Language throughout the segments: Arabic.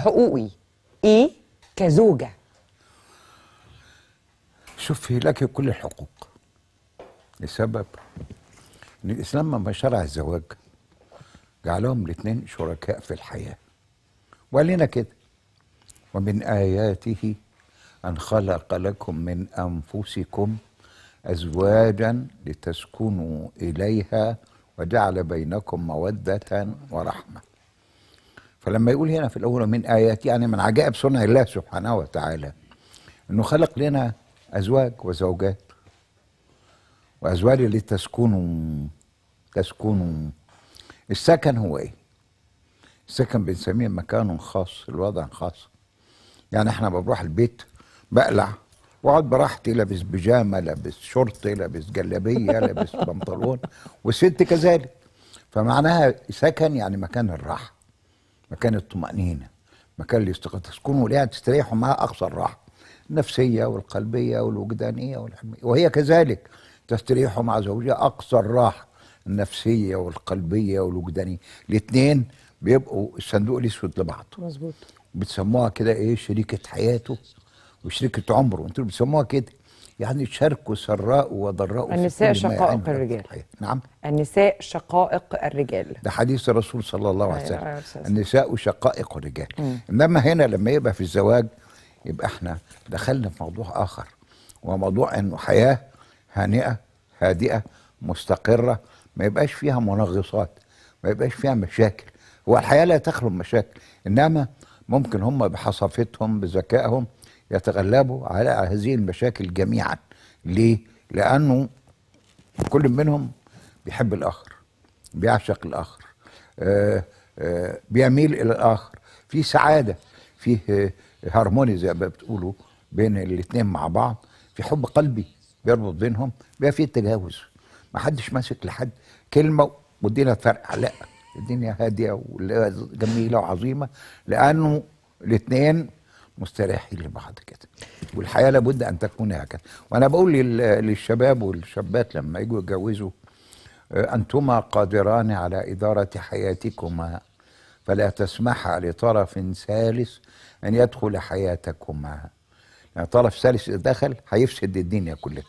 حقوقي ايه كزوجه شوفي لك كل الحقوق لسبب ان الاسلام لما شرع الزواج جعلهم الاثنين شركاء في الحياه وقال لنا كده ومن اياته ان خلق لكم من انفسكم ازواجا لتسكنوا اليها وجعل بينكم موده ورحمه فلما يقول هنا في الأول من آيات يعني من عجائب صنع الله سبحانه وتعالى أنه خلق لنا أزواج وزوجات وأزواج اللي تسكنوا تسكنوا السكن هو إيه؟ السكن بنسميه مكان خاص الوضع خاص يعني احنا بروح البيت بقلع واقعد براحتي لابس بيجامه لابس شرطة لابس جلابيه لابس بنطلون والست كذلك فمعناها سكن يعني مكان الراحه مكان الطمأنينة مكان الاستقرار تسكنوا لها تستريحوا معها أقصى الراحة النفسية والقلبية والوجدانية والحمية وهي كذلك تستريحوا مع زوجها أقصى الراحة النفسية والقلبية والوجدانية الاثنين بيبقوا الصندوق الأسود لبعض مظبوط بتسموها كده إيه شريكة حياته وشريكة عمره انتوا بتسموها كده يعني شاركوا سراء وضراء النساء شقائق يعنى الرجال صحيح. نعم النساء شقائق الرجال ده حديث الرسول صلى الله عليه وسلم النساء شقائق الرجال مم. انما هنا لما يبقى في الزواج يبقى احنا دخلنا في موضوع اخر وموضوع انه حياه هانئه هادئه مستقره ما يبقاش فيها منغصات ما يبقاش فيها مشاكل هو الحياه لا تخلو مشاكل انما ممكن هم بحصافتهم بذكائهم يتغلبوا على هذه المشاكل جميعا ليه؟ لأنه كل منهم بيحب الآخر بيعشق الآخر آآ آه، آآ آه، بيميل إلى الآخر في سعادة في هارموني زي ما بتقولوا بين الاثنين مع بعض في حب قلبي بيربط بينهم بيبقى في تجاوز ما حدش ماسك لحد كلمه والدنيا تفرقع لا الدنيا هاديه وجميله وعظيمه لانه الاثنين مستريحين لبعض كده والحياه لابد ان تكون هكذا وانا بقول للشباب والشابات لما يجوا يتجوزوا آه، انتما قادران على اداره حياتكما فلا تسمحا لطرف ثالث ان يدخل حياتكما يعني طرف ثالث دخل هيفسد الدنيا كلها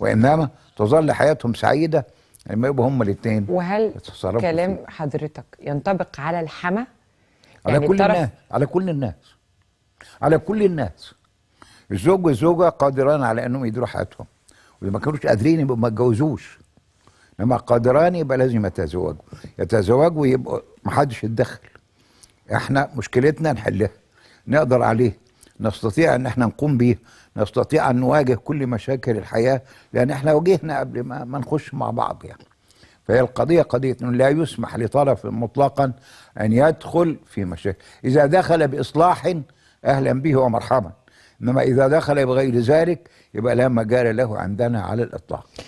وانما تظل حياتهم سعيده لما يبقوا هما الاثنين وهل كلام فيه. حضرتك ينطبق على الحما على يعني كل الناس على كل الناس على كل الناس الزوج والزوجة قادران على أنهم يديروا حياتهم وإذا ما كانوش قادرين يبقوا ما اتجوزوش لما قادران يبقى لازم يتزوجوا يتزوجوا يبقوا ما حدش يتدخل احنا مشكلتنا نحلها نقدر عليه نستطيع ان احنا نقوم بيه نستطيع ان نواجه كل مشاكل الحياه لان احنا واجهنا قبل ما, ما نخش مع بعض يعني فهي القضيه قضيه انه لا يسمح لطرف مطلقا ان يدخل في مشاكل اذا دخل باصلاح أهلا به ومرحبا إنما إذا دخل بغير ذلك يبقى لا مجال له عندنا على الإطلاق